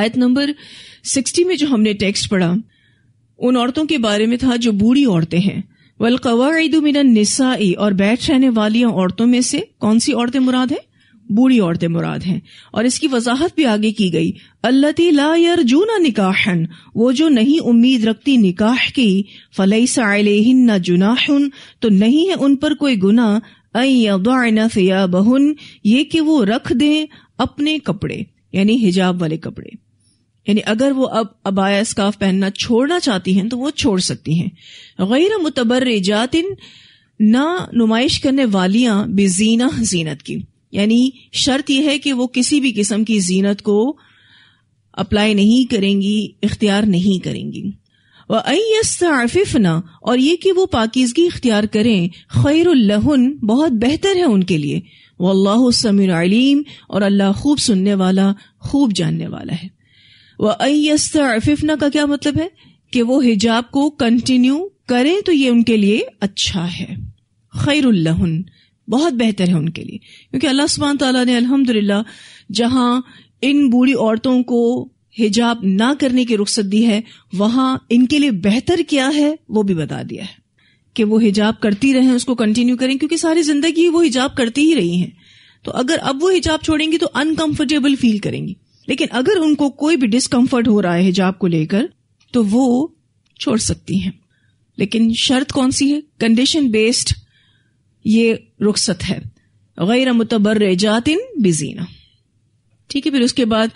आयत number sixty में जो हमने टेक्स्ट पढ़ा उन औरतों के बारे में था जो बूढ़ी औरतें हैं वल कवाईदमिन निसाई और बैठ रहने वाली औरतों में से कौन सी औरतें मुराद हैं बूढ़ी औरतें मुराद हैं और इसकी वजाहत भी आगे की गई अल्लती ला जूना निकाहन वो जो नहीं उम्मीद रखती निकाह की फलई सा न जुनाहन तो नहीं है उन पर कोई गुना अयदायना सया बहुन ये कि वो रख दें अपने कपड़े यानी हिजाब वाले कपड़े यानी अगर वो अब अबाया स्काफ पहनना छोड़ना चाहती हैं तो वो छोड़ सकती हैं गैर मुतबर जातिन ना नुमाइश करने वालियां बेजीना जीनत की यानी शर्त यह है कि वो किसी भी किस्म की जीनत को अप्लाई नहीं करेंगी इख्तियार नहीं करेंगी व अयस्ताफिफना और ये कि वो पाकिजगी इख्तियार करें खैरहन बहुत बेहतर है उनके लिए वल्लाह अल्लाह अलीम और अल्लाह खूब सुनने वाला खूब जानने वाला है व अयस्तरफिफना का क्या मतलब है कि वो हिजाब को कंटिन्यू करें तो ये उनके लिए अच्छा है खैरुल्लाहन बहुत बेहतर है उनके लिए क्योंकि अल्लाह सुबहान तला ने अल्हम्दुलिल्लाह जहां इन बूढ़ी औरतों को हिजाब ना करने की रुख्सत दी है वहां इनके लिए बेहतर क्या है वो भी बता दिया है कि वो हिजाब करती रहें उसको कंटिन्यू करें क्योंकि सारी जिंदगी वो हिजाब करती ही रही हैं तो अगर अब वो हिजाब छोड़ेंगी तो अनकंफर्टेबल फील करेंगी लेकिन अगर उनको कोई भी डिस्कम्फर्ट हो रहा है हिजाब को लेकर तो वो छोड़ सकती हैं लेकिन शर्त कौन सी है कंडीशन बेस्ड ये रुखसत है गैर मुतबर जातिन बिजीना ठीक है फिर उसके बाद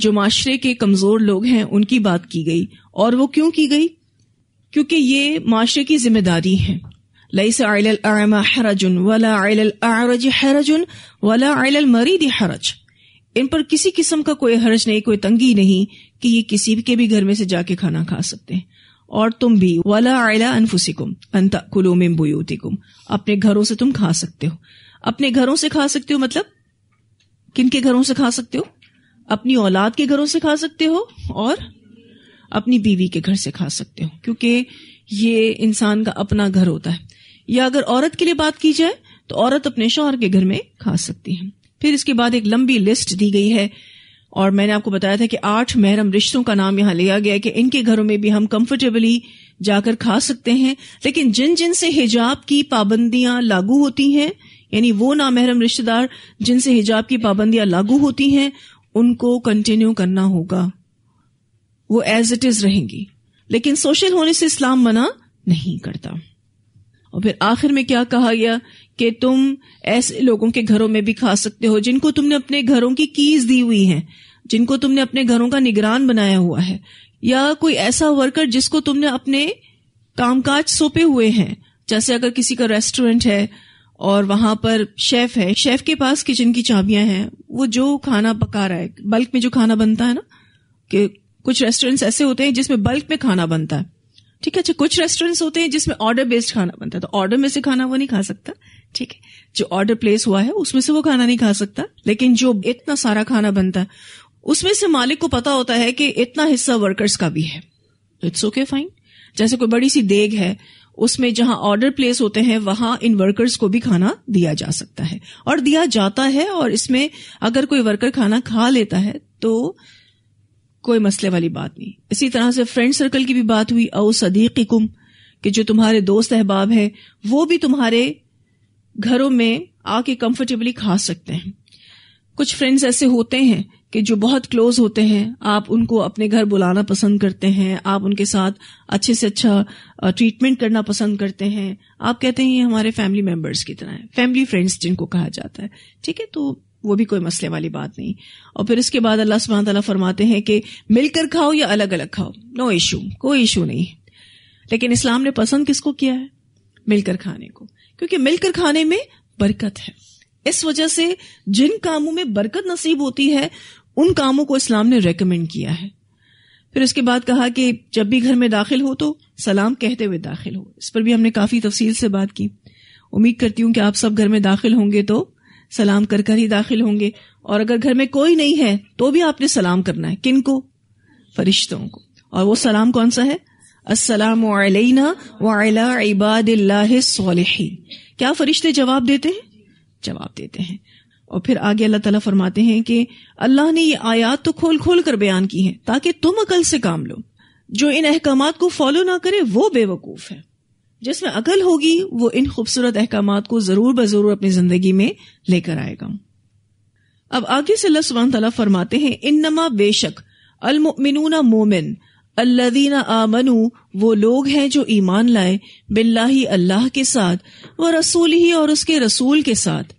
जो माशरे के कमजोर लोग हैं उनकी बात की गई और वो क्यों की गई क्योंकि ये माशरे की जिम्मेदारी है लई से आयल हरजुन वाला आयल हरज हरजुन वाला आयल मरीद हरज इन पर किसी किस्म का कोई हर्ज नहीं कोई तंगी नहीं कि ये किसी के भी घर में से जाके खाना खा सकते हैं और तुम भी वाला आयला अनफुसिकुम अंत कुलो में अपने घरों से तुम खा सकते हो अपने घरों से खा सकते हो मतलब किन के घरों से खा सकते हो अपनी औलाद के घरों से खा सकते हो और अपनी बीवी के घर से खा सकते हो क्योंकि ये इंसान का अपना घर होता है या अगर औरत के लिए बात की जाए तो औरत अपने शोहर के घर में खा सकती है फिर इसके बाद एक लंबी लिस्ट दी गई है और मैंने आपको बताया था कि आठ महरम रिश्तों का नाम यहां लिया गया है कि इनके घरों में भी हम कंफर्टेबली जाकर खा सकते हैं लेकिन जिन जिन से हिजाब की पाबंदियां लागू होती हैं यानी वो नामहरम रिश्तेदार जिनसे हिजाब की पाबंदियां लागू होती हैं उनको कंटिन्यू करना होगा वो एज इट इज रहेंगी लेकिन सोशल होने से इस्लाम मना नहीं करता और फिर आखिर में क्या कहा गया कि तुम ऐसे लोगों के घरों में भी खा सकते हो जिनको तुमने अपने घरों की कीज दी हुई है जिनको तुमने अपने घरों का निगरान बनाया हुआ है या कोई ऐसा वर्कर जिसको तुमने अपने कामकाज सौंपे हुए हैं जैसे अगर किसी का रेस्टोरेंट है और वहां पर शेफ है शेफ के पास किचन की चाबियां हैं वो जो खाना पका रहा है बल्क में जो खाना बनता है ना कि कुछ रेस्टोरेंट्स ऐसे होते हैं जिसमें बल्क में खाना बनता है ठीक है अच्छा कुछ रेस्टोरेंट्स होते हैं जिसमें ऑर्डर बेस्ड खाना बनता है तो ऑर्डर में से खाना वो नहीं खा सकता ठीक है जो ऑर्डर प्लेस हुआ है उसमें से वो खाना नहीं खा सकता लेकिन जो इतना सारा खाना बनता है उसमें से मालिक को पता होता है कि इतना हिस्सा वर्कर्स का भी है इट्स ओके फाइन जैसे कोई बड़ी सी देग है उसमें जहां ऑर्डर प्लेस होते हैं वहां इन वर्कर्स को भी खाना दिया जा सकता है और दिया जाता है और इसमें अगर कोई वर्कर खाना खा लेता है तो कोई मसले वाली बात नहीं इसी तरह से फ्रेंड सर्कल की भी बात हुई औ सदीकी कि जो तुम्हारे दोस्त अहबाब है वो भी तुम्हारे घरों में आके कंफर्टेबली खा सकते हैं कुछ फ्रेंड्स ऐसे होते हैं कि जो बहुत क्लोज होते हैं आप उनको अपने घर बुलाना पसंद करते हैं आप उनके साथ अच्छे से अच्छा ट्रीटमेंट करना पसंद करते हैं आप कहते हैं ये हमारे फैमिली मेम्बर्स की तरह है फैमिली फ्रेंड्स जिनको कहा जाता है ठीक है तो वो भी कोई मसले वाली बात नहीं और फिर इसके बाद अल्लाह सुबह तला फरमाते हैं कि मिलकर खाओ या अलग अलग खाओ नो इशू कोई इशू नहीं लेकिन इस्लाम ने पसंद किसको किया है मिलकर खाने को क्योंकि मिलकर खाने में बरकत है इस वजह से जिन कामों में बरकत नसीब होती है उन कामों को इस्लाम ने रेकमेंड किया है फिर उसके बाद कहा कि जब भी घर में दाखिल हो तो सलाम कहते हुए दाखिल हो इस पर भी हमने काफी तफसील से बात की उम्मीद करती हूं कि आप सब घर में दाखिल होंगे तो सलाम कर कर ही दाखिल होंगे और अगर घर में कोई नहीं है तो भी आपने सलाम करना है किन को फरिश्तों को और वो सलाम कौन सा है अस्सलाम अलैना वला इबादिल्लाहिस्सोलिहीन क्या फरिश्ते जवाब देते हैं जवाब देते हैं और फिर आगे अल्लाह ताला फरमाते हैं कि अल्लाह ने ये आयात तो खोल खोल कर बयान की है ताकि तुम अकल से काम लो जो इन अहकाम को फॉलो ना करे वो बेवकूफ है जिसमें अकल होगी वो इन खूबसूरत अहकाम को जरूर ब जरूर अपनी जिंदगी में लेकर आएगा अब आगे से अल्लाह सुबह तला फरमाते हैं इन नमा बेशक अलमिनूना मोमिन अल्लादीना आमनु वो लोग हैं जो ईमान लाए बिल्लाही अल्लाह के साथ व रसूल ही और उसके रसूल के साथ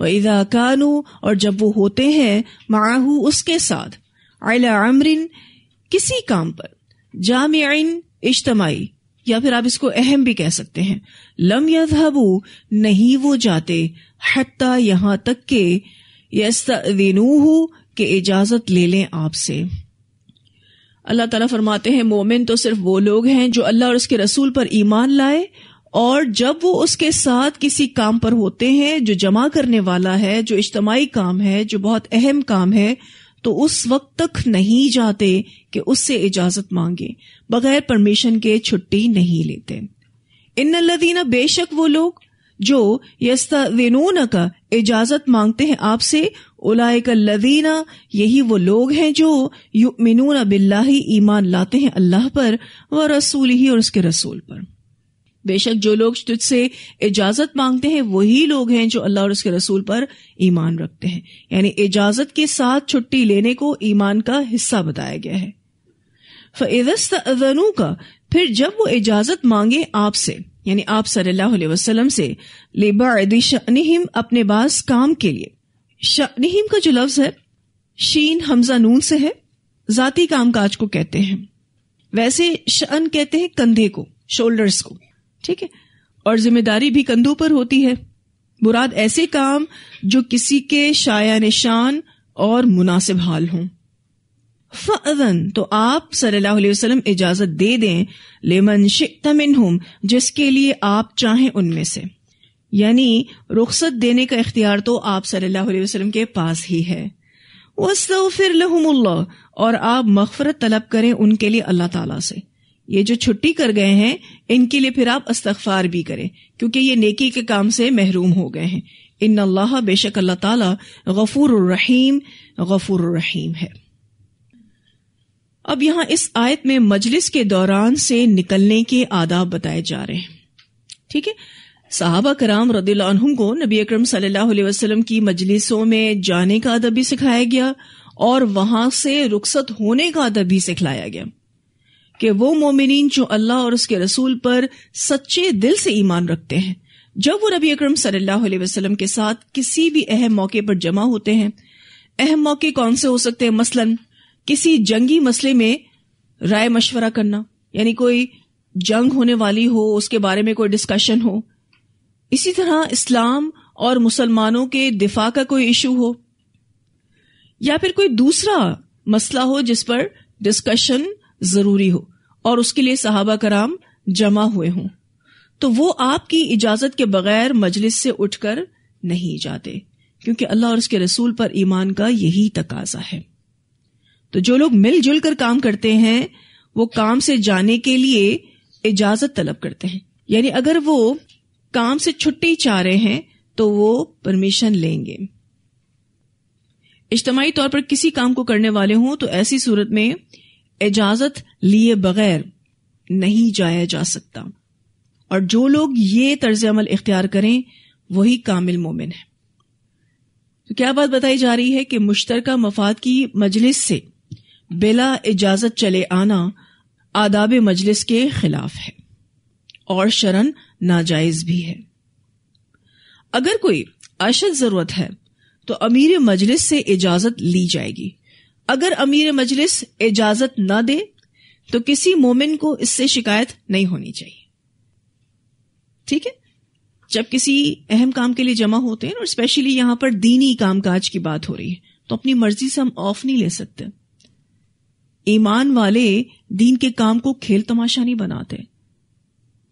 व इदा कानू और जब वो होते हैं माहू उसके साथ अला अमरिन किसी काम पर जामिन इज्तमाही या फिर आप इसको अहम भी कह सकते हैं लम यधबू नहीं वो जाते हत्ता यहाँ तक के हूँ के इजाजत ले लें आपसे अल्लाह तला फरमाते हैं मोमिन तो सिर्फ वो लोग हैं जो अल्लाह और उसके रसूल पर ईमान लाए और जब वो उसके साथ किसी काम पर होते हैं जो जमा करने वाला है जो इज्तमाही काम है जो बहुत अहम काम है तो उस वक्त तक नहीं जाते कि उससे इजाजत मांगे बगैर परमिशन के छुट्टी नहीं लेते इन लदीना बेशक वो लोग जो का इजाजत मांगते हैं आपसे उलायक लदीना यही वो लोग हैं जो युमिनून बिल्लाही ईमान लाते हैं अल्लाह पर व रसूल ही और उसके रसूल पर बेशक जो लोग तुझसे इजाजत मांगते हैं वही लोग हैं जो अल्लाह और उसके रसूल पर ईमान रखते हैं यानी इजाजत के साथ छुट्टी लेने को ईमान का हिस्सा बताया गया है फनू का फिर जब वो इजाजत मांगे आपसे यानी आप सल्लल्लाहु अलैहि वसल्लम से लेबादी अपने बास काम के लिए शनिम का जो लफ्ज है शीन हमजा नून से है जाती कामकाज को कहते हैं वैसे शन कहते हैं कंधे को शोल्डर्स को ठीक है और जिम्मेदारी भी कंधों पर होती है मुराद ऐसे काम जो किसी के शाया निशान और मुनासिब हाल हों फ़न तो आप सल्लल्लाहु अलैहि वसल्लम इजाजत दे दें लेमन शिक्ता मिनहुम जिसके लिए आप चाहें उनमें से यानी रुख्सत देने का इख्तियार तो आप सल्लल्लाहु अलैहि वसल्लम के पास ही है वस्तफिर लहुमुल्ला और आप मगफरत तलब करें उनके लिए अल्लाह ताला से ये जो छुट्टी कर गए हैं इनके लिए फिर आप अस्तगफार भी करें क्योंकि ये नेकी के काम से महरूम हो गए हैं इन अल्लाह बेशक अल्लाह ताला गफूर रहीम गफूर रहीम है अब यहां इस आयत में मजलिस के दौरान से निकलने के आदाब बताए जा रहे हैं ठीक है साहबा कराम रदीम को नबी अक्रम सल्लल्लाहु की मजलिसों में जाने का अदब भी सिखाया गया और वहां से रुखसत होने का अदब भी सिखलाया गया कि वो मोमिन जो अल्लाह और उसके रसूल पर सच्चे दिल से ईमान रखते हैं जब वो नबी अक्रम सल्लल्लाहु अलैहि के साथ किसी भी अहम मौके पर जमा होते हैं अहम मौके कौन से हो सकते हैं मसलन किसी जंगी मसले में राय मशवरा करना यानी कोई जंग होने वाली हो उसके बारे में कोई डिस्कशन हो इसी तरह इस्लाम और मुसलमानों के दिफा का कोई इशू हो या फिर कोई दूसरा मसला हो जिस पर डिस्कशन जरूरी हो और उसके लिए सहाबा कराम जमा हुए हों तो वो आपकी इजाजत के बगैर मजलिस से उठकर नहीं जाते क्योंकि अल्लाह और उसके रसूल पर ईमान का यही तकाजा है तो जो लोग मिलजुल कर काम करते हैं वो काम से जाने के लिए इजाजत तलब करते हैं यानी अगर वो काम से छुट्टी चाह रहे हैं तो वो परमिशन लेंगे इज्तमाही तौर पर किसी काम को करने वाले हों तो ऐसी सूरत में इजाजत लिए बगैर नहीं जाया जा सकता और जो लोग ये तर्ज अमल इख्तियार करें वही कामिल मोमिन है तो क्या बात बताई जा रही है कि मुश्तरका मफाद की मजलिस से बिला इजाजत चले आना आदाब मजलिस के खिलाफ है और शरण नाजायज भी है अगर कोई अशद जरूरत है तो अमीर मजलिस से इजाजत ली जाएगी अगर अमीर मजलिस इजाजत न दे तो किसी मोमिन को इससे शिकायत नहीं होनी चाहिए ठीक है जब किसी अहम काम के लिए जमा होते हैं और स्पेशली यहां पर दीनी कामकाज की बात हो रही है तो अपनी मर्जी से हम ऑफ नहीं ले सकते ईमान वाले दीन के काम को खेल तमाशा नहीं बनाते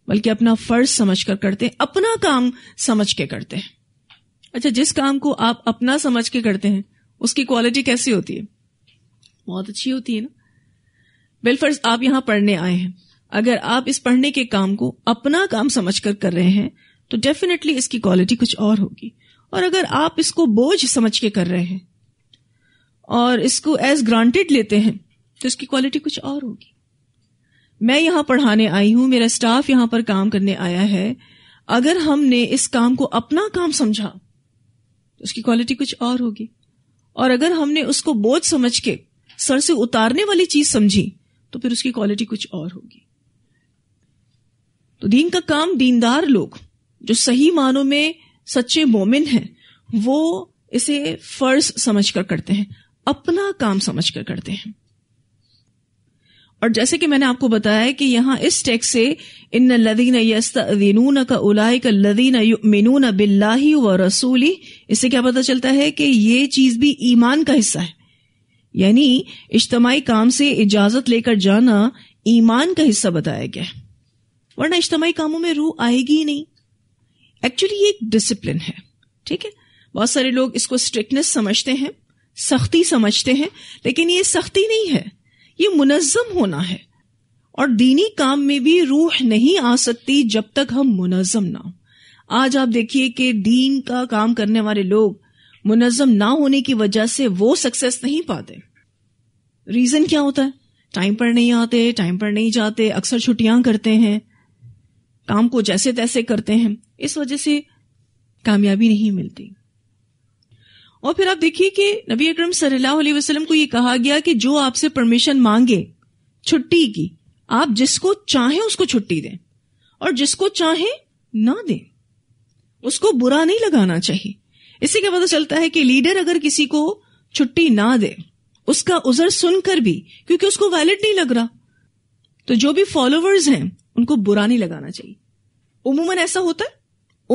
बल्कि अपना फर्ज समझ कर करते अपना काम समझ के करते हैं अच्छा जिस काम को आप अपना समझ के करते हैं उसकी क्वालिटी कैसी होती है बहुत अच्छी होती है ना बिलफर्ज आप यहां पढ़ने आए हैं अगर आप इस पढ़ने के काम को अपना काम समझ कर कर रहे हैं तो डेफिनेटली इसकी क्वालिटी कुछ और होगी और अगर आप इसको बोझ समझ के कर रहे हैं और इसको एज ग्रांटेड लेते हैं तो इसकी क्वालिटी कुछ और होगी मैं यहां पढ़ाने आई हूं मेरा स्टाफ यहां पर काम करने आया है अगर हमने इस काम को अपना काम समझा तो उसकी क्वालिटी कुछ और होगी और अगर हमने उसको बोझ समझ के सर से उतारने वाली चीज समझी तो फिर उसकी क्वालिटी कुछ और होगी तो दीन का काम दीनदार लोग जो सही मानों में सच्चे मोमिन हैं वो इसे फर्ज समझ कर करते हैं अपना काम समझ कर करते हैं और जैसे कि मैंने आपको बताया कि यहाँ इस टैक्स से इन लदीन यस्तून का उलाय का लदीन मिनून बिल्लाही व रसूली इससे क्या पता चलता है कि ये चीज भी ईमान का हिस्सा है यानी इज्तमाही काम से इजाजत लेकर जाना ईमान का हिस्सा बताया गया है वरना इज्तमाही कामों में रूह आएगी ही नहीं एक्चुअली ये एक डिसिप्लिन है ठीक है बहुत सारे लोग इसको स्ट्रिक्टनेस समझते हैं सख्ती समझते हैं लेकिन ये सख्ती नहीं है ये मुनज़म होना है और दीनी काम में भी रूह नहीं आ सकती जब तक हम मुनज़म ना हो आज आप देखिए कि दीन का काम करने वाले लोग मुनज़म ना होने की वजह से वो सक्सेस नहीं पाते रीज़न क्या होता है टाइम पर नहीं आते टाइम पर नहीं जाते अक्सर छुट्टियां करते हैं काम को जैसे तैसे करते हैं इस वजह से कामयाबी नहीं मिलती और फिर आप देखिए कि नबी अकरम सल्लल्लाहु अलैहि वसल्लम को ये कहा गया कि जो आपसे परमिशन मांगे छुट्टी की आप जिसको चाहें उसको छुट्टी दें और जिसको चाहे ना दें उसको बुरा नहीं लगाना चाहिए इसी का पता चलता है कि लीडर अगर किसी को छुट्टी ना दे उसका उजर सुनकर भी क्योंकि उसको वैलिड नहीं लग रहा तो जो भी फॉलोवर्स हैं उनको बुरा नहीं लगाना चाहिए उमूमन ऐसा होता है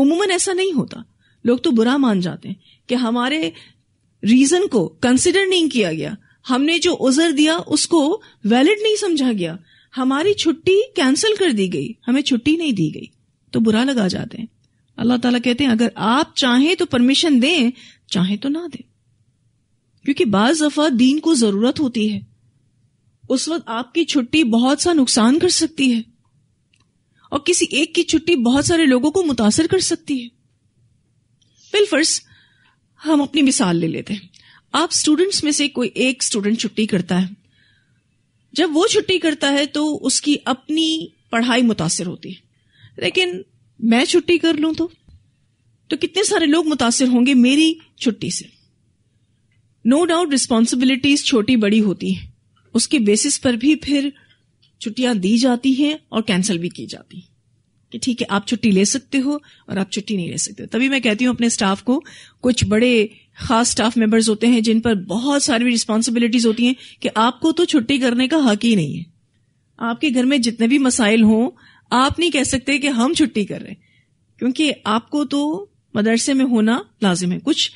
उमूमन ऐसा नहीं होता लोग तो बुरा मान जाते हैं कि हमारे रीजन को कंसिडर नहीं किया गया हमने जो उजर दिया उसको वैलिड नहीं समझा गया हमारी छुट्टी कैंसिल कर दी गई हमें छुट्टी नहीं दी गई तो बुरा लगा जाते हैं अल्लाह ताला कहते हैं अगर आप चाहें तो परमिशन दें चाहे तो ना दें क्योंकि बाज दफा दीन को जरूरत होती है उस वक्त आपकी छुट्टी बहुत सा नुकसान कर सकती है और किसी एक की छुट्टी बहुत सारे लोगों को मुतासर कर सकती है बिलफर्स हम अपनी मिसाल ले लेते हैं आप स्टूडेंट्स में से कोई एक स्टूडेंट छुट्टी करता है जब वो छुट्टी करता है तो उसकी अपनी पढ़ाई मुतासर होती है लेकिन मैं छुट्टी कर लूं तो तो कितने सारे लोग मुतासर होंगे मेरी छुट्टी से नो डाउट रिस्पॉन्सिबिलिटीज छोटी बड़ी होती है उसके बेसिस पर भी फिर छुट्टियां दी जाती हैं और कैंसिल भी की जाती हैं कि ठीक है आप छुट्टी ले सकते हो और आप छुट्टी नहीं ले सकते तभी मैं कहती हूँ अपने स्टाफ को कुछ बड़े खास स्टाफ मेंबर्स होते हैं जिन पर बहुत सारी रिस्पॉन्सिबिलिटीज होती हैं कि आपको तो छुट्टी करने का हक ही नहीं है आपके घर में जितने भी मसाइल हों आप नहीं कह सकते कि हम छुट्टी कर रहे हैं क्योंकि आपको तो मदरसे में होना लाजिम है कुछ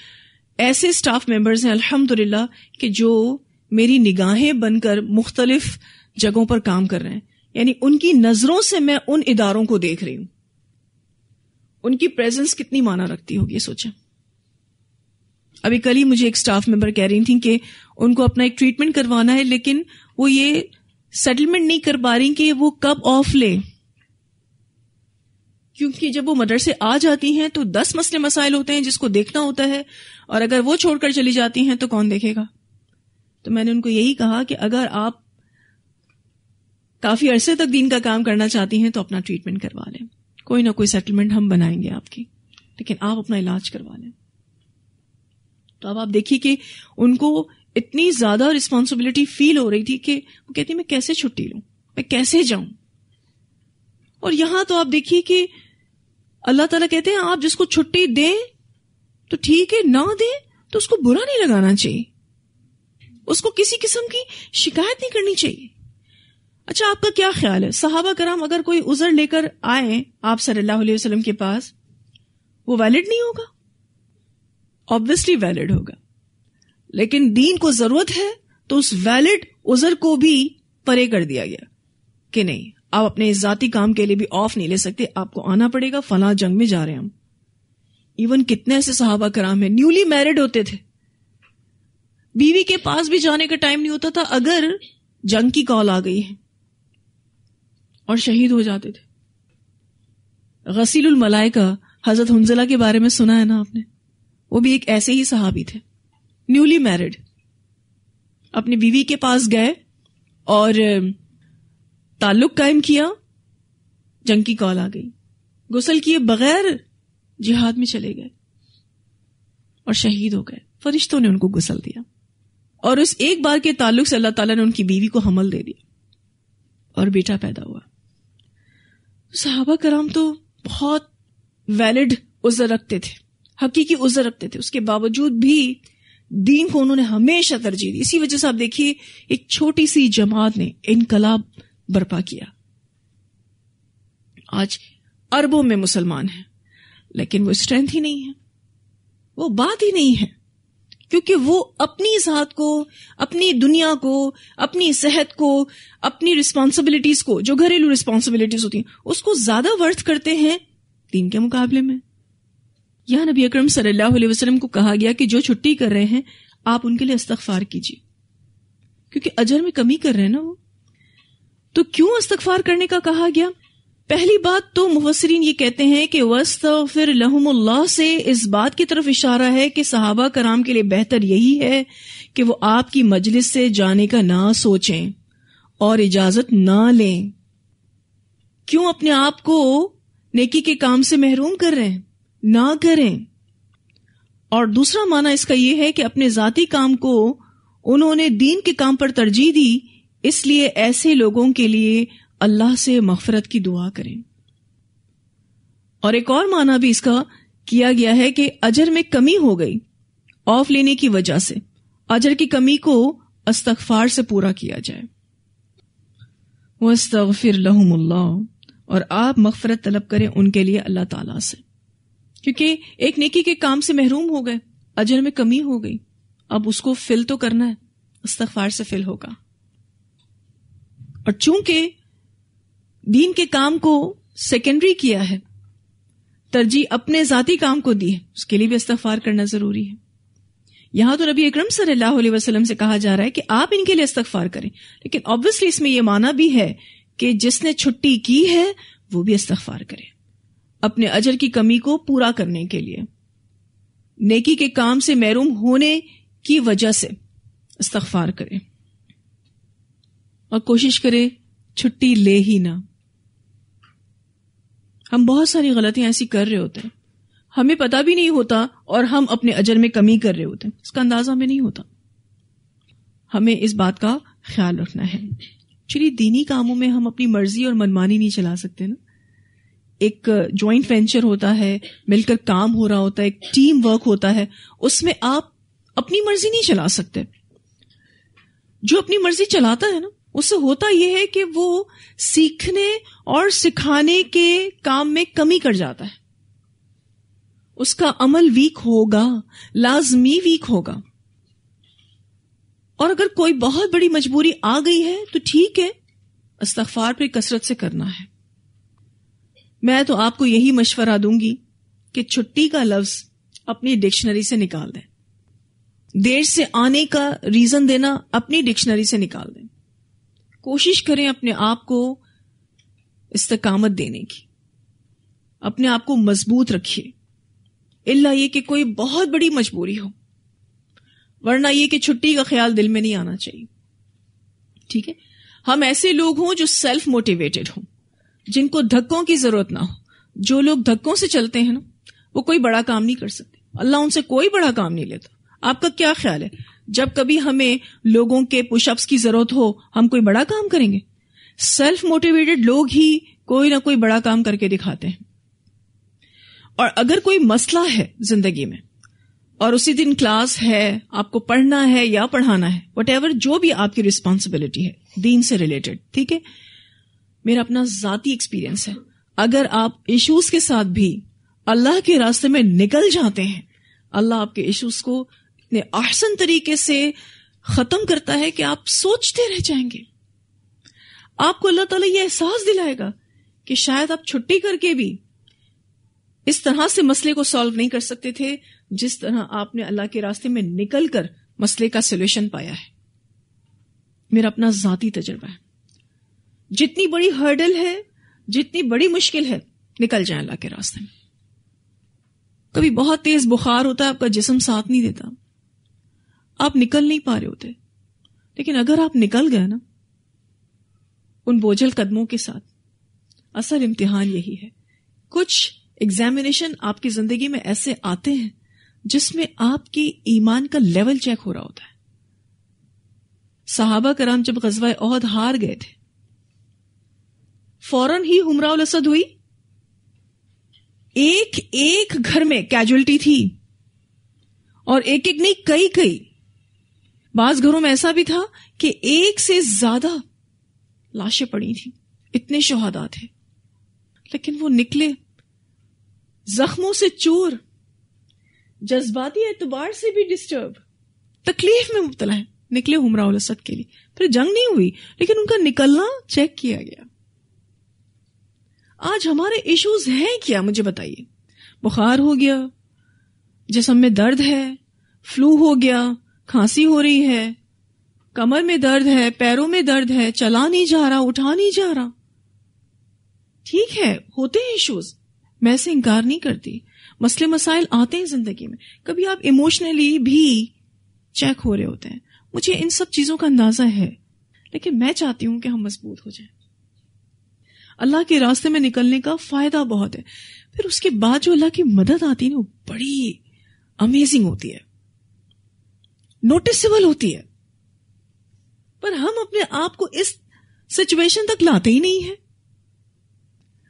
ऐसे स्टाफ मेंबर्स हैं अल्हम्दुलिल्लाह कि जो मेरी निगाहें बनकर मुख्तलिफ जगहों पर काम कर रहे हैं यानी उनकी नजरों से मैं उन इदारों को देख रही हूं उनकी प्रेजेंस कितनी माना रखती होगी सोचे अभी कल ही मुझे एक स्टाफ मेंबर कह रही थी कि उनको अपना एक ट्रीटमेंट करवाना है लेकिन वो ये सेटलमेंट नहीं कर पा रही कि वो कब ऑफ ले क्योंकि जब वो मदरसे आ जाती हैं तो दस मसले मसाइल होते हैं जिसको देखना होता है और अगर वो छोड़कर चली जाती हैं तो कौन देखेगा तो मैंने उनको यही कहा कि अगर आप काफी अरसे तक दीन का काम करना चाहती हैं तो अपना ट्रीटमेंट करवा लें कोई ना कोई सेटलमेंट हम बनाएंगे आपकी लेकिन आप अपना इलाज करवा लें तो अब आप देखिए कि उनको इतनी ज्यादा रिस्पॉन्सिबिलिटी फील हो रही थी कि वो कहती मैं कैसे छुट्टी लू मैं कैसे जाऊं और यहां तो आप देखिए कि अल्लाह ताला कहते हैं आप जिसको छुट्टी दें तो ठीक है ना दें तो उसको बुरा नहीं लगाना चाहिए उसको किसी किस्म की शिकायत नहीं करनी चाहिए अच्छा आपका क्या ख्याल है सहाबा कराम अगर कोई उजर लेकर आए आप सल्लल्लाहु अलैहि वसल्लम के पास वो वैलिड नहीं होगा ऑब्वियसली वैलिड होगा लेकिन दीन को जरूरत है तो उस वैलिड उजर को भी परे कर दिया गया कि नहीं आप अपने जाती काम के लिए भी ऑफ नहीं ले सकते आपको आना पड़ेगा फला जंग में जा रहे हैं हम इवन कितने ऐसे सहाबा कराम है न्यूली मैरिड होते थे बीवी के पास भी जाने का टाइम नहीं होता था अगर जंग की कॉल आ गई है और शहीद हो जाते थे गसील मलाइका हजरत हंजला के बारे में सुना है ना आपने वो भी एक ऐसे ही सहाबी थे न्यूली मैरिड अपनी बीवी के पास गए और ताल्लुक कायम किया जंग की कॉल आ गई गुसल किए बगैर जिहाद में चले गए और शहीद हो गए फरिश्तों ने उनको गुसल दिया और उस एक बार के ताल्लुक से अल्लाह ताला ने उनकी बीवी को हमल दे दिया और बेटा पैदा हुआ साहबा कराम तो बहुत वैलिड उजर रखते थे हकीकी उजर रखते थे उसके बावजूद भी दीन को उन्होंने हमेशा तरजीह दी इसी वजह से आप देखिए एक छोटी सी जमात ने इनकलाब बर्पा किया आज अरबों में मुसलमान हैं लेकिन वो स्ट्रेंथ ही नहीं है वो बात ही नहीं है क्योंकि वो अपनी जात को अपनी दुनिया को अपनी सेहत को अपनी रिस्पॉन्सिबिलिटीज को जो घरेलू रिस्पॉन्सिबिलिटीज होती हैं उसको ज्यादा वर्थ करते हैं दीन के मुकाबले में यह नबी अक्रम सल्लल्लाहु वसलम को कहा गया कि जो छुट्टी कर रहे हैं आप उनके लिए इस्तफार कीजिए क्योंकि अजर में कमी कर रहे हैं ना वो तो क्यों इस्तफार करने का कहा गया पहली बात तो मुफसरीन ये कहते हैं कि वस्त फिर लहमुल्ला से इस बात की तरफ इशारा है कि सहाबा कराम के लिए बेहतर यही है कि वो आपकी मजलिस से जाने का ना सोचें और इजाजत ना लें क्यों अपने आप को नेकी के काम से महरूम कर रहे हैं ना करें और दूसरा माना इसका यह है कि अपने जाती काम को उन्होंने दीन के काम पर तरजीह दी इसलिए ऐसे लोगों के लिए अल्लाह से मफफरत की दुआ करें और एक और माना भी इसका किया गया है कि अजर में कमी हो गई ऑफ लेने की वजह से अजर की कमी को अस्तगफार से पूरा किया जाए वस्तफिर लहमुल्ला और आप मफफरत तलब करें उनके लिए अल्लाह ताला से क्योंकि एक नेकी के काम से महरूम हो गए अजर में कमी हो गई अब उसको फिल तो करना है अस्तफार से फिल होगा और चूंकि दीन के काम को सेकेंडरी किया है तरजीह अपने जाती काम को दी है उसके लिए भी इस्तफार करना जरूरी है यहां तो नबी अक्रम सल्लल्लाहु वसल्लम से कहा जा रहा है कि आप इनके लिए इस्तफार करें लेकिन ऑब्वियसली इसमें यह माना भी है कि जिसने छुट्टी की है वो भी इस्तफार करे अपने अजर की कमी को पूरा करने के लिए नेकी के काम से महरूम होने की वजह से इस्तफार करें और कोशिश करें छुट्टी ले ही ना हम बहुत सारी गलतियां ऐसी कर रहे होते हैं हमें पता भी नहीं होता और हम अपने अजर में कमी कर रहे होते हैं इसका अंदाजा हमें नहीं होता हमें इस बात का ख्याल रखना है एक्चुअली दीनी कामों में हम अपनी मर्जी और मनमानी नहीं चला सकते ना एक जॉइंट वेंचर होता है मिलकर काम हो रहा होता है एक टीम वर्क होता है उसमें आप अपनी मर्जी नहीं चला सकते जो अपनी मर्जी चलाता है ना उससे होता यह है कि वो सीखने और सिखाने के काम में कमी कर जाता है उसका अमल वीक होगा लाजमी वीक होगा और अगर कोई बहुत बड़ी मजबूरी आ गई है तो ठीक है अस्तफार पर कसरत से करना है मैं तो आपको यही मशवरा दूंगी कि छुट्टी का लफ्ज अपनी डिक्शनरी से निकाल दें देर से आने का रीजन देना अपनी डिक्शनरी से निकाल दें कोशिश करें अपने आप को इस्तकामत देने की अपने आप को मजबूत रखिए इल्ला ये कि कोई बहुत बड़ी मजबूरी हो वरना ये कि छुट्टी का ख्याल दिल में नहीं आना चाहिए ठीक है हम ऐसे लोग हों जो सेल्फ मोटिवेटेड हों जिनको धक्कों की जरूरत ना हो जो लोग धक्कों से चलते हैं ना वो कोई बड़ा काम नहीं कर सकते अल्लाह उनसे कोई बड़ा काम नहीं लेता आपका क्या ख्याल है जब कभी हमें लोगों के पुशअप्स की जरूरत हो हम कोई बड़ा काम करेंगे सेल्फ मोटिवेटेड लोग ही कोई ना कोई बड़ा काम करके दिखाते हैं और अगर कोई मसला है जिंदगी में और उसी दिन क्लास है आपको पढ़ना है या पढ़ाना है वट जो भी आपकी रिस्पॉन्सिबिलिटी है दीन से रिलेटेड ठीक है मेरा अपना जाति एक्सपीरियंस है अगर आप इश्यूज के साथ भी अल्लाह के रास्ते में निकल जाते हैं अल्लाह आपके इश्यूज को इतने आसन तरीके से खत्म करता है कि आप सोचते रह जाएंगे आपको अल्लाह ताला यह एहसास दिलाएगा कि शायद आप छुट्टी करके भी इस तरह से मसले को सॉल्व नहीं कर सकते थे जिस तरह आपने अल्लाह के रास्ते में निकल कर मसले का सोल्यूशन पाया है मेरा अपना जाती तजर्बा है जितनी बड़ी हर्डल है जितनी बड़ी मुश्किल है निकल जाए अल्लाह के रास्ते में कभी बहुत तेज बुखार होता है आपका जिसम साथ नहीं देता आप निकल नहीं पा रहे होते लेकिन अगर आप निकल गए ना उन बोझल कदमों के साथ असल इम्तिहान यही है कुछ एग्जामिनेशन आपकी जिंदगी में ऐसे आते हैं जिसमें आपके ईमान का लेवल चेक हो रहा होता है साहबा कराम जब गजवा ओहद हार गए थे फौरन ही हुमरा असद हुई एक एक घर में कैजुअलिटी थी और एक एक नहीं कई कई बास घरों में ऐसा भी था कि एक से ज्यादा लाशें पड़ी थी इतने शोहदा थे लेकिन वो निकले जख्मों से चोर जज्बाती एतबार से भी डिस्टर्ब तकलीफ में मुबतला है निकले हुमरा असद के लिए फिर जंग नहीं हुई लेकिन उनका निकलना चेक किया गया आज हमारे इश्यूज हैं क्या मुझे बताइए बुखार हो गया जिसम में दर्द है फ्लू हो गया खांसी हो रही है कमर में दर्द है पैरों में दर्द है चला नहीं जा रहा उठा नहीं जा रहा ठीक है होते हैं इश्यूज मैं ऐसे इंकार नहीं करती मसले मसाइल आते हैं जिंदगी में कभी आप इमोशनली भी चेक हो रहे होते हैं मुझे इन सब चीजों का अंदाजा है लेकिन मैं चाहती हूं कि हम मजबूत हो जाए अल्लाह के रास्ते में निकलने का फायदा बहुत है फिर उसके बाद जो अल्लाह की मदद आती है ना वो बड़ी अमेजिंग होती है नोटिसेबल होती है पर हम अपने आप को इस सिचुएशन तक लाते ही नहीं है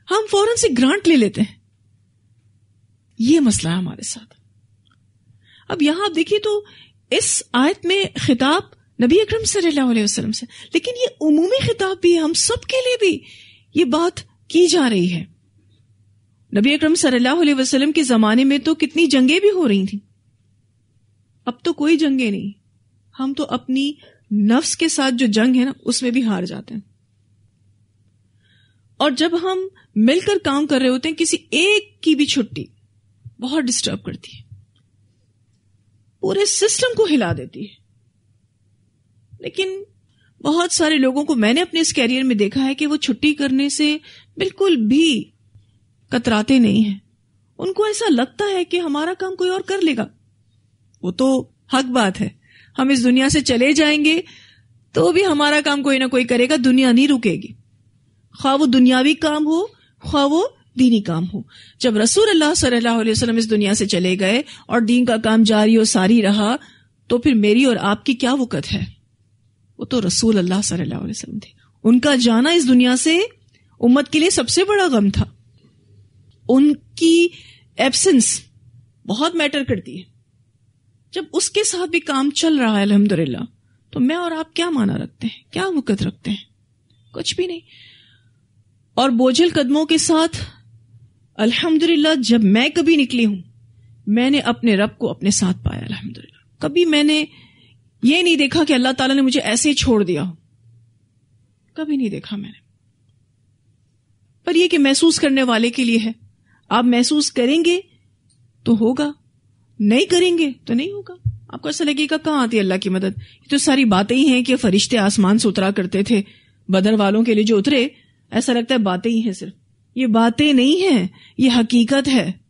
हम फौरन से ग्रांट ले लेते हैं यह मसला है हमारे साथ अब यहां आप देखिए तो इस आयत में खिताब नबी अकरम सल्लल्लाहु अलैहि वसल्लम से लेकिन ये उमूमी खिताब भी हम सबके लिए भी ये बात की जा रही है नबी अकरम सल्लल्लाहु अलैहि वसल्लम के जमाने में तो कितनी जंगे भी हो रही थी अब तो कोई जंगे नहीं हम तो अपनी नफ्स के साथ जो जंग है ना उसमें भी हार जाते हैं और जब हम मिलकर काम कर रहे होते हैं किसी एक की भी छुट्टी बहुत डिस्टर्ब करती है पूरे सिस्टम को हिला देती है लेकिन बहुत सारे लोगों को मैंने अपने इस कैरियर में देखा है कि वो छुट्टी करने से बिल्कुल भी कतराते नहीं है उनको ऐसा लगता है कि हमारा काम कोई और कर लेगा वो तो हक बात है हम इस दुनिया से चले जाएंगे तो भी हमारा काम कोई ना कोई करेगा दुनिया नहीं रुकेगी ख्वा वो दुनियावी काम हो ख्वा वो दीनी काम हो जब रसूल अल्लाह सल्लल्लाहु अलैहि वसल्लम इस दुनिया से चले गए और दीन का काम जारी और सारी रहा तो फिर मेरी और आपकी क्या वक़्त है वो तो रसूल अल्लाह सल्लल्लाहु अलैहि वसल्लम थे उनका जाना इस दुनिया से उम्मत के लिए सबसे बड़ा गम था उनकी एब्सेंस बहुत मैटर करती है जब उसके साथ भी काम चल रहा है अलहमदुल्ला तो मैं और आप क्या माना रखते हैं क्या वक़्त रखते हैं कुछ भी नहीं और बोझल कदमों के साथ अल्हम्दुलिल्लाह जब मैं कभी निकली हूं मैंने अपने रब को अपने साथ पाया अल्हम्दुलिल्लाह कभी मैंने ये नहीं देखा कि अल्लाह ताला ने मुझे ऐसे ही छोड़ दिया हो कभी नहीं देखा मैंने पर यह कि महसूस करने वाले के लिए है आप महसूस करेंगे तो होगा नहीं करेंगे तो नहीं होगा आपको ऐसा लगेगा कहाँ आती है अल्लाह की मदद ये तो सारी बातें ही हैं कि फरिश्ते आसमान से उतरा करते थे बदर वालों के लिए जो उतरे ऐसा लगता है बातें ही हैं सिर्फ ये बातें नहीं हैं ये हकीकत है